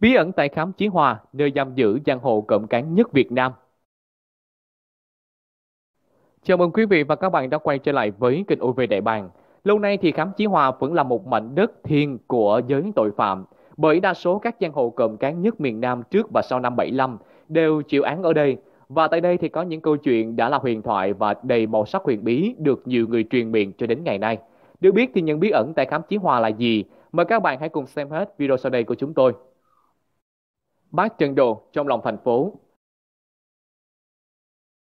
bí ẩn tại khám Chí Hòa, nơi giam giữ giang hồ cộm cán nhất Việt Nam. Chào mừng quý vị và các bạn đã quay trở lại với kênh UV Đại Bàng. Lâu nay thì khám Chí Hòa vẫn là một mảnh đất thiên của giới tội phạm, bởi đa số các giang hồ cộm cán nhất miền Nam trước và sau năm 75 đều chịu án ở đây. Và tại đây thì có những câu chuyện đã là huyền thoại và đầy màu sắc huyền bí được nhiều người truyền miệng cho đến ngày nay. Được biết thì những bí ẩn tại khám Chí Hòa là gì? Mời các bạn hãy cùng xem hết video sau đây của chúng tôi bát chân đồ trong lòng thành phố.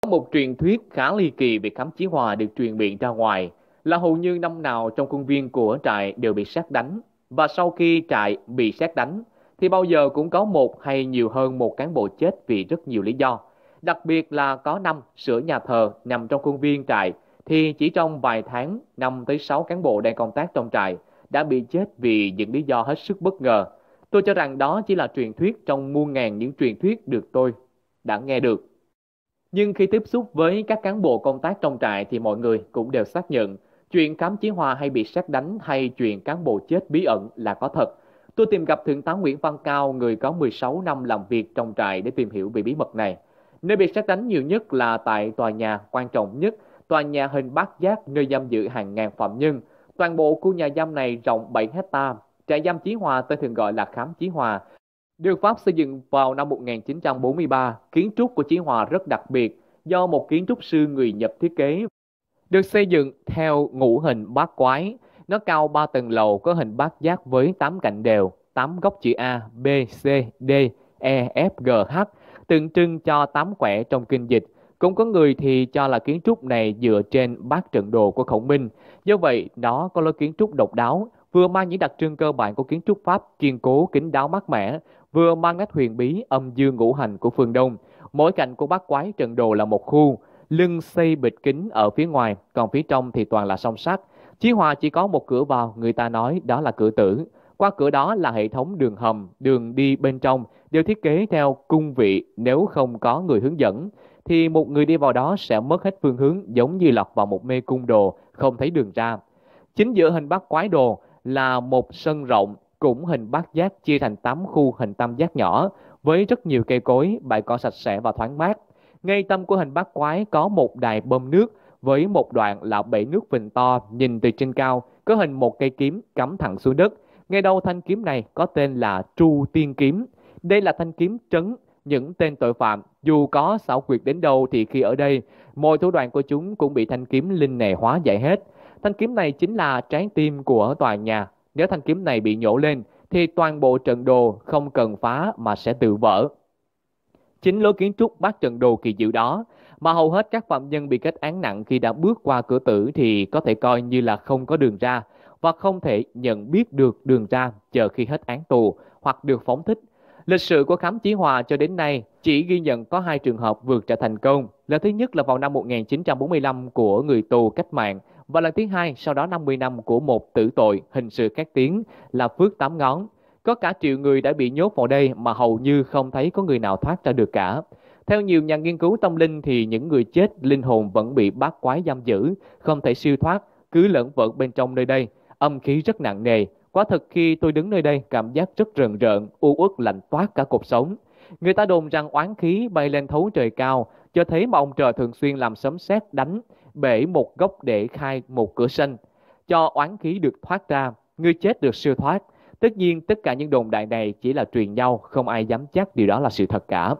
Có một truyền thuyết khá ly kỳ về khám chí hòa được truyền miệng ra ngoài là hầu như năm nào trong khuôn viên của trại đều bị sát đánh và sau khi trại bị sát đánh thì bao giờ cũng có một hay nhiều hơn một cán bộ chết vì rất nhiều lý do. Đặc biệt là có năm sửa nhà thờ nằm trong khuôn viên trại thì chỉ trong vài tháng, năm tới sáu cán bộ đang công tác trong trại đã bị chết vì những lý do hết sức bất ngờ. Tôi cho rằng đó chỉ là truyền thuyết trong muôn ngàn những truyền thuyết được tôi đã nghe được. Nhưng khi tiếp xúc với các cán bộ công tác trong trại thì mọi người cũng đều xác nhận chuyện cám chí hòa hay bị sát đánh hay chuyện cán bộ chết bí ẩn là có thật. Tôi tìm gặp Thượng tá Nguyễn Văn Cao, người có 16 năm làm việc trong trại để tìm hiểu về bí mật này. Nơi bị sát đánh nhiều nhất là tại tòa nhà quan trọng nhất, tòa nhà hình bát giác nơi giam giữ hàng ngàn phạm nhân. Toàn bộ khu nhà giam này rộng 7 hectare, Trại giam Chí Hòa tên thường gọi là Khám Chí Hòa. Được Pháp xây dựng vào năm 1943, kiến trúc của Chí Hòa rất đặc biệt do một kiến trúc sư người Nhật thiết kế. Được xây dựng theo ngũ hình bát quái, nó cao 3 tầng lầu có hình bát giác với 8 cạnh đều, 8 góc chữ A, B, C, D, E, F, G, H, tượng trưng cho 8 quẻ trong kinh dịch. Cũng có người thì cho là kiến trúc này dựa trên bát trận đồ của Khổng Minh. Do vậy, nó có lối kiến trúc độc đáo, vừa mang những đặc trưng cơ bản của kiến trúc Pháp kiên cố, kín đáo mát mẻ, vừa mang nét huyền bí âm dương ngũ hành của phương Đông. Mỗi cạnh của bát quái trận đồ là một khu, lưng xây bịch kính ở phía ngoài, còn phía trong thì toàn là song sắt. Chí Hòa chỉ có một cửa vào, người ta nói đó là cửa tử. Qua cửa đó là hệ thống đường hầm, đường đi bên trong, đều thiết kế theo cung vị nếu không có người hướng dẫn. Thì một người đi vào đó sẽ mất hết phương hướng giống như lọt vào một mê cung đồ, không thấy đường ra. Chính giữa hình bát quái đồ là một sân rộng cũng hình bát giác chia thành 8 khu hình tam giác nhỏ với rất nhiều cây cối, bãi cỏ sạch sẽ và thoáng mát. Ngay tâm của hình bát quái có một đài bơm nước với một đoạn là bể nước vịnh to nhìn từ trên cao, có hình một cây kiếm cắm thẳng xuống đất. Ngay đầu thanh kiếm này có tên là Tru Tiên Kiếm. Đây là thanh kiếm trấn những tên tội phạm, dù có xảo quyệt đến đâu thì khi ở đây, mọi thủ đoạn của chúng cũng bị thanh kiếm linh này hóa giải hết. Thanh kiếm này chính là trái tim của tòa nhà. Nếu thanh kiếm này bị nhổ lên thì toàn bộ trận đồ không cần phá mà sẽ tự vỡ. Chính lối kiến trúc bát trận đồ kỳ diệu đó mà hầu hết các phạm nhân bị kết án nặng khi đã bước qua cửa tử thì có thể coi như là không có đường ra và không thể nhận biết được đường ra chờ khi hết án tù hoặc được phóng thích. Lịch sử của khám chí hòa cho đến nay chỉ ghi nhận có hai trường hợp vượt trở thành công. Là thứ nhất là vào năm 1945 của người tù cách mạng và lời thứ hai, sau đó 50 năm của một tử tội hình sự các tiếng là phước tám ngón. Có cả triệu người đã bị nhốt vào đây mà hầu như không thấy có người nào thoát ra được cả. Theo nhiều nhà nghiên cứu tâm linh thì những người chết, linh hồn vẫn bị bát quái giam giữ, không thể siêu thoát, cứ lẫn vợn bên trong nơi đây. Âm khí rất nặng nề, quá thật khi tôi đứng nơi đây cảm giác rất rợn rợn, u uất lạnh toát cả cuộc sống. Người ta đồn rằng oán khí bay lên thấu trời cao, cho thấy mà ông trời thường xuyên làm sấm sét đánh, bể một gốc để khai một cửa sinh cho oán khí được thoát ra, người chết được siêu thoát. Tất nhiên tất cả những đồn đại này chỉ là truyền nhau, không ai dám chắc điều đó là sự thật cả.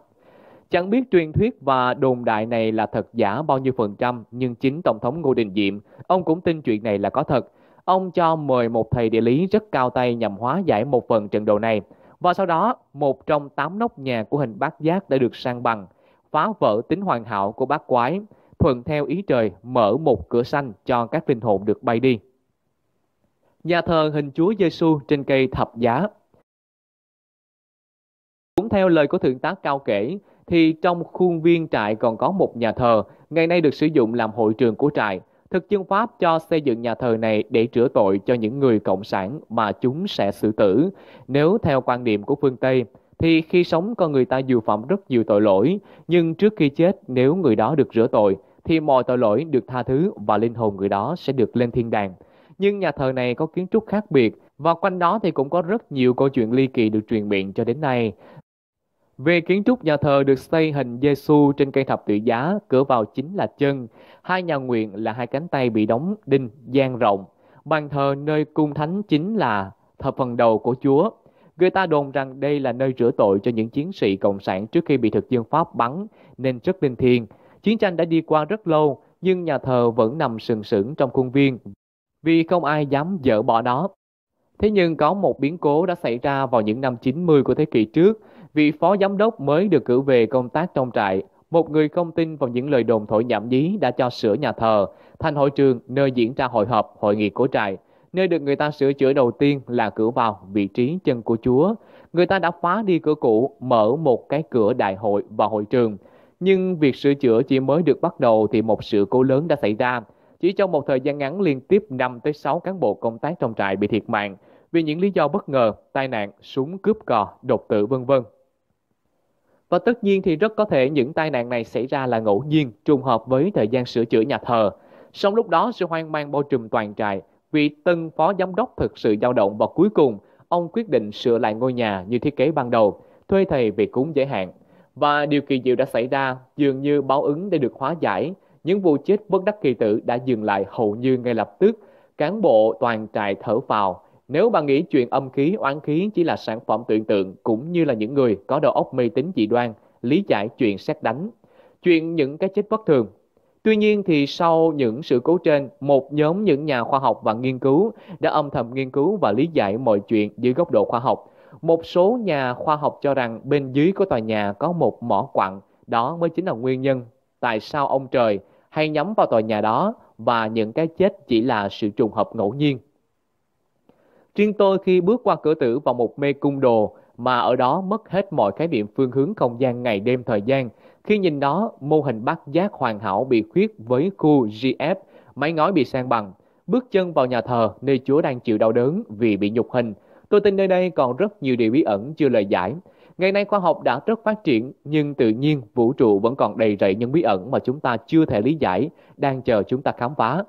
Chẳng biết truyền thuyết và đồn đại này là thật giả bao nhiêu phần trăm, nhưng chính Tổng thống Ngô Đình Diệm, ông cũng tin chuyện này là có thật. Ông cho mời một thầy địa lý rất cao tay nhằm hóa giải một phần trận đồ này. Và sau đó, một trong tám nóc nhà của hình bát giác đã được sang bằng, phá vỡ tính hoàn hảo của bát quái thuần theo ý trời mở một cửa xanh cho các linh hồn được bay đi. Nhà thờ hình Chúa Giêsu trên cây thập giá. Cũng theo lời của Thượng tá Cao kể, thì trong khuôn viên trại còn có một nhà thờ, ngày nay được sử dụng làm hội trường của trại. Thực dân Pháp cho xây dựng nhà thờ này để rửa tội cho những người cộng sản mà chúng sẽ xử tử. Nếu theo quan niệm của phương Tây, thì khi sống con người ta dù phạm rất nhiều tội lỗi, nhưng trước khi chết nếu người đó được rửa tội thì mọi tội lỗi được tha thứ và linh hồn người đó sẽ được lên thiên đàng. Nhưng nhà thờ này có kiến trúc khác biệt và quanh đó thì cũng có rất nhiều câu chuyện ly kỳ được truyền miệng cho đến nay. Về kiến trúc nhà thờ được xây hình giê -xu trên cây thập tự giá, cửa vào chính là chân, hai nhà nguyện là hai cánh tay bị đóng đinh gian rộng. Bàn thờ nơi cung thánh chính là thập phần đầu của Chúa. Người ta đồn rằng đây là nơi rửa tội cho những chiến sĩ cộng sản trước khi bị thực dân Pháp bắn nên rất linh thiêng. Chiến tranh đã đi qua rất lâu, nhưng nhà thờ vẫn nằm sừng sững trong khuôn viên, vì không ai dám dỡ bỏ nó. Thế nhưng có một biến cố đã xảy ra vào những năm 90 của thế kỷ trước, vị phó giám đốc mới được cử về công tác trong trại, một người không tin vào những lời đồn thổi nhảm nhí đã cho sửa nhà thờ, thành hội trường nơi diễn ra hội họp, hội nghị của trại, nơi được người ta sửa chữa đầu tiên là cửa vào vị trí chân của Chúa. Người ta đã phá đi cửa cũ, mở một cái cửa đại hội và hội trường, nhưng việc sửa chữa chỉ mới được bắt đầu thì một sự cố lớn đã xảy ra. Chỉ trong một thời gian ngắn liên tiếp 5 tới 6 cán bộ công tác trong trại bị thiệt mạng vì những lý do bất ngờ, tai nạn, súng cướp cò, đột tử vân vân. Và tất nhiên thì rất có thể những tai nạn này xảy ra là ngẫu nhiên, trùng hợp với thời gian sửa chữa nhà thờ. Song lúc đó sự hoang mang bao trùm toàn trại vì tân phó giám đốc thực sự dao động và cuối cùng ông quyết định sửa lại ngôi nhà như thiết kế ban đầu, thuê thầy về cúng giới hạn và điều kỳ diệu đã xảy ra, dường như báo ứng đã được hóa giải. Những vụ chết bất đắc kỳ tử đã dừng lại hầu như ngay lập tức. Cán bộ toàn trại thở vào. Nếu bạn nghĩ chuyện âm khí, oán khí chỉ là sản phẩm tưởng tượng cũng như là những người có đầu óc mê tín dị đoan, lý giải chuyện xét đánh, chuyện những cái chết bất thường. Tuy nhiên thì sau những sự cố trên, một nhóm những nhà khoa học và nghiên cứu đã âm thầm nghiên cứu và lý giải mọi chuyện dưới góc độ khoa học, một số nhà khoa học cho rằng bên dưới của tòa nhà có một mỏ quặng, đó mới chính là nguyên nhân tại sao ông trời hay nhắm vào tòa nhà đó và những cái chết chỉ là sự trùng hợp ngẫu nhiên. Riêng tôi khi bước qua cửa tử vào một mê cung đồ mà ở đó mất hết mọi khái niệm phương hướng không gian ngày đêm thời gian, khi nhìn đó mô hình bát giác hoàn hảo bị khuyết với khu GF, mái ngói bị sang bằng, bước chân vào nhà thờ nơi Chúa đang chịu đau đớn vì bị nhục hình, Tôi tin nơi đây còn rất nhiều điều bí ẩn chưa lời giải. Ngày nay khoa học đã rất phát triển, nhưng tự nhiên vũ trụ vẫn còn đầy rẫy những bí ẩn mà chúng ta chưa thể lý giải, đang chờ chúng ta khám phá.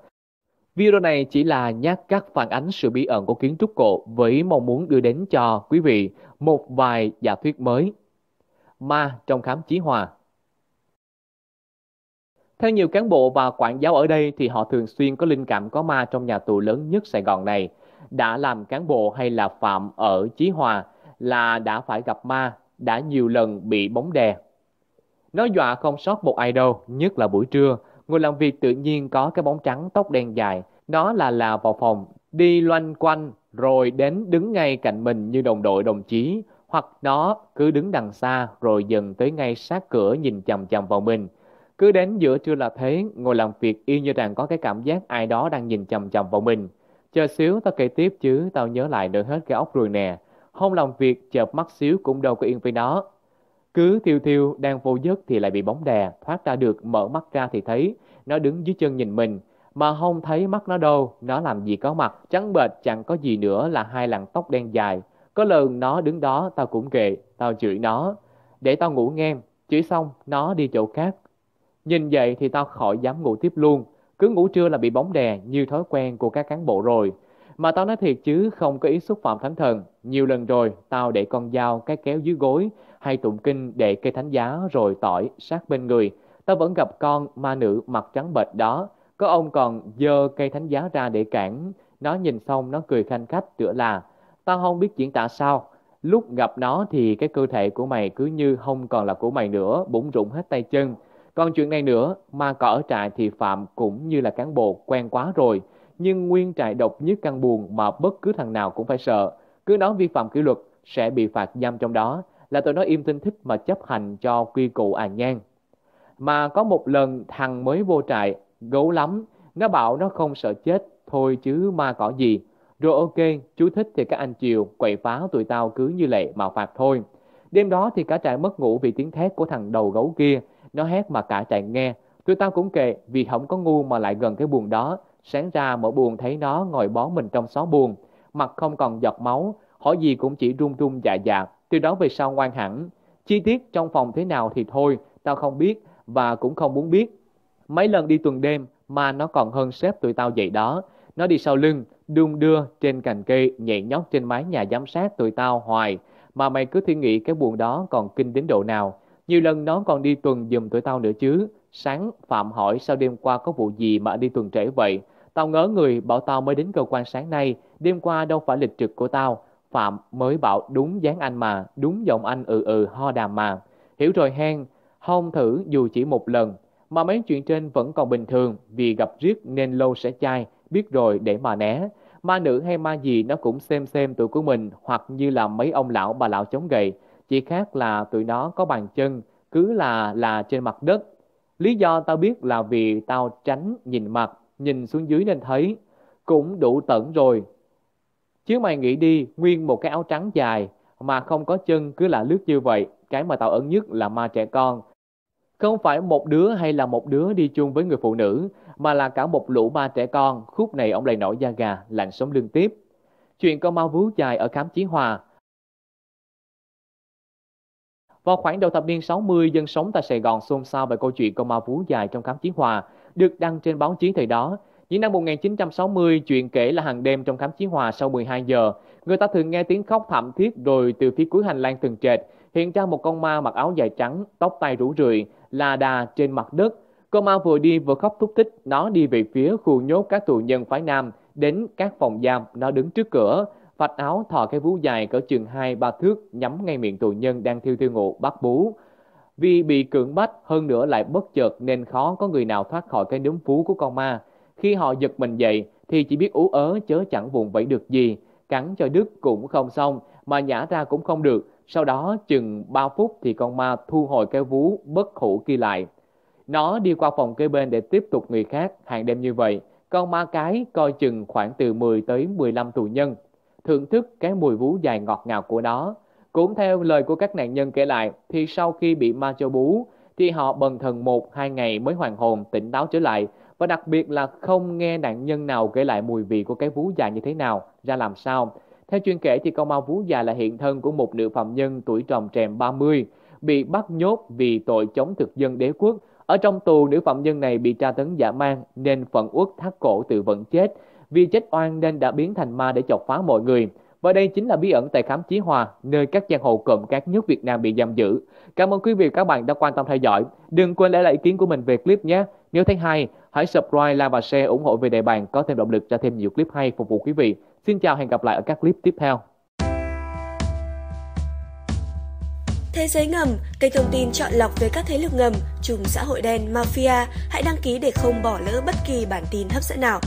Video này chỉ là nhắc các phản ánh sự bí ẩn của kiến trúc cổ với mong muốn đưa đến cho quý vị một vài giả thuyết mới. Ma trong khám chí hòa Theo nhiều cán bộ và quản giáo ở đây thì họ thường xuyên có linh cảm có ma trong nhà tù lớn nhất Sài Gòn này – đã làm cán bộ hay là phạm ở Chí Hòa là đã phải gặp ma, đã nhiều lần bị bóng đè. Nó dọa không sót một ai đâu, nhất là buổi trưa, ngồi làm việc tự nhiên có cái bóng trắng tóc đen dài, nó là là vào phòng, đi loanh quanh rồi đến đứng ngay cạnh mình như đồng đội đồng chí, hoặc nó cứ đứng đằng xa rồi dần tới ngay sát cửa nhìn chằm chằm vào mình. Cứ đến giữa trưa là thế, ngồi làm việc y như rằng có cái cảm giác ai đó đang nhìn chằm chằm vào mình. Chờ xíu tao kể tiếp chứ tao nhớ lại nở hết cái óc rồi nè. Không làm việc chợp mắt xíu cũng đâu có yên với nó. Cứ thiêu thiêu đang vô giấc thì lại bị bóng đè, thoát ra được, mở mắt ra thì thấy nó đứng dưới chân nhìn mình, mà không thấy mắt nó đâu, nó làm gì có mặt, trắng bệch chẳng có gì nữa là hai làn tóc đen dài. Có lần nó đứng đó tao cũng kệ, tao chửi nó, để tao ngủ ngang, chửi xong nó đi chỗ khác. Nhìn vậy thì tao khỏi dám ngủ tiếp luôn, cứ ngủ trưa là bị bóng đè như thói quen của các cán bộ rồi. Mà tao nói thiệt chứ không có ý xúc phạm thánh thần. Nhiều lần rồi tao để con dao cái kéo dưới gối hay tụng kinh để cây thánh giá rồi tỏi sát bên người. Tao vẫn gặp con ma nữ mặt trắng bệch đó. Có ông còn dơ cây thánh giá ra để cản. Nó nhìn xong nó cười khanh khách tựa là Tao không biết diễn tả sao Lúc gặp nó thì cái cơ thể của mày cứ như không còn là của mày nữa Bụng rụng hết tay chân còn chuyện này nữa, mà có ở trại thì Phạm cũng như là cán bộ quen quá rồi, nhưng nguyên trại độc nhất căn buồn mà bất cứ thằng nào cũng phải sợ. Cứ nói vi phạm kỷ luật sẽ bị phạt giam trong đó, là tôi nói im tin thích mà chấp hành cho quy cụ à nhan. Mà có một lần thằng mới vô trại, gấu lắm, nó bảo nó không sợ chết, thôi chứ ma cỏ gì. Rồi ok, chú thích thì các anh chiều, quậy pháo tụi tao cứ như lệ mà phạt thôi. Đêm đó thì cả trại mất ngủ vì tiếng thét của thằng đầu gấu kia, nó hét mà cả trại nghe, tụi tao cũng kệ vì không có ngu mà lại gần cái buồn đó. Sáng ra mở buồn thấy nó ngồi bó mình trong xó buồn, mặt không còn giọt máu, hỏi gì cũng chỉ run run dạ dạ, từ đó về sau ngoan hẳn. Chi tiết trong phòng thế nào thì thôi, tao không biết và cũng không muốn biết. Mấy lần đi tuần đêm mà nó còn hơn sếp tụi tao vậy đó. Nó đi sau lưng, đung đưa trên cành cây, nhảy nhót trên mái nhà giám sát tụi tao hoài. Mà mày cứ suy nghĩ cái buồn đó còn kinh đến độ nào. Nhiều lần nó còn đi tuần giùm tụi tao nữa chứ. Sáng Phạm hỏi sao đêm qua có vụ gì mà đi tuần trễ vậy. Tao ngớ người bảo tao mới đến cơ quan sáng nay, đêm qua đâu phải lịch trực của tao. Phạm mới bảo đúng dáng anh mà, đúng giọng anh ừ ừ ho đàm mà. Hiểu rồi hen, hông thử dù chỉ một lần. Mà mấy chuyện trên vẫn còn bình thường, vì gặp riết nên lâu sẽ chai, biết rồi để mà né. Ma nữ hay ma gì nó cũng xem xem tụi của mình hoặc như là mấy ông lão bà lão chống gậy chỉ khác là tụi nó có bàn chân, cứ là là trên mặt đất. Lý do tao biết là vì tao tránh nhìn mặt, nhìn xuống dưới nên thấy, cũng đủ tẩn rồi. Chứ mày nghĩ đi, nguyên một cái áo trắng dài mà không có chân cứ là lướt như vậy, cái mà tao ấn nhất là ma trẻ con. Không phải một đứa hay là một đứa đi chung với người phụ nữ, mà là cả một lũ ma trẻ con, khúc này ông lại nổi da gà, lạnh sống lưng tiếp. Chuyện con ma vú dài ở khám chí hòa vào khoảng đầu thập niên 60, dân sống tại Sài Gòn xôn xao về câu chuyện con ma vú dài trong khám chiến hòa, được đăng trên báo chí thời đó. Những năm 1960, chuyện kể là hàng đêm trong khám chiến hòa sau 12 giờ, người ta thường nghe tiếng khóc thảm thiết rồi từ phía cuối hành lang từng trệt, hiện ra một con ma mặc áo dài trắng, tóc tai rủ rượi, là đà trên mặt đất. Con ma vừa đi vừa khóc thúc thích, nó đi về phía khu nhốt các tù nhân phái nam, đến các phòng giam, nó đứng trước cửa, Phạch áo thò cái vú dài cỡ chừng 2-3 thước nhắm ngay miệng tù nhân đang thiêu thiêu ngộ bắt bú. Vì bị cưỡng bách hơn nữa lại bất chợt nên khó có người nào thoát khỏi cái núm vú của con ma. Khi họ giật mình dậy thì chỉ biết ú ớ chớ chẳng vùng vẫy được gì. Cắn cho đứt cũng không xong mà nhả ra cũng không được. Sau đó chừng 3 phút thì con ma thu hồi cái vú bất hủ kia lại. Nó đi qua phòng kế bên để tiếp tục người khác hàng đêm như vậy. Con ma cái coi chừng khoảng từ 10 tới 15 tù nhân thưởng thức cái mùi vú dài ngọt ngào của nó. Cũng theo lời của các nạn nhân kể lại, thì sau khi bị ma cho bú, thì họ bần thần một hai ngày mới hoàn hồn tỉnh táo trở lại và đặc biệt là không nghe nạn nhân nào kể lại mùi vị của cái vú dài như thế nào, ra làm sao. Theo chuyên kể thì con ma vú dài là hiện thân của một nữ phạm nhân tuổi tròn trèm 30, bị bắt nhốt vì tội chống thực dân đế quốc. Ở trong tù, nữ phạm nhân này bị tra tấn dã man nên phận uất thắt cổ tự vẫn chết vì chết oan nên đã biến thành ma để chọc phá mọi người. Và đây chính là bí ẩn tại Khám Chí Hòa, nơi các giang hồ cộm cát nhất Việt Nam bị giam giữ. Cảm ơn quý vị và các bạn đã quan tâm theo dõi. Đừng quên để lại ý kiến của mình về clip nhé. Nếu thấy hay, hãy subscribe, like và share ủng hộ về đại bàn có thêm động lực cho thêm nhiều clip hay phục vụ quý vị. Xin chào hẹn gặp lại ở các clip tiếp theo. Thế giới ngầm, kênh thông tin chọn lọc về các thế lực ngầm, chùm xã hội đen, mafia. Hãy đăng ký để không bỏ lỡ bất kỳ bản tin hấp dẫn nào.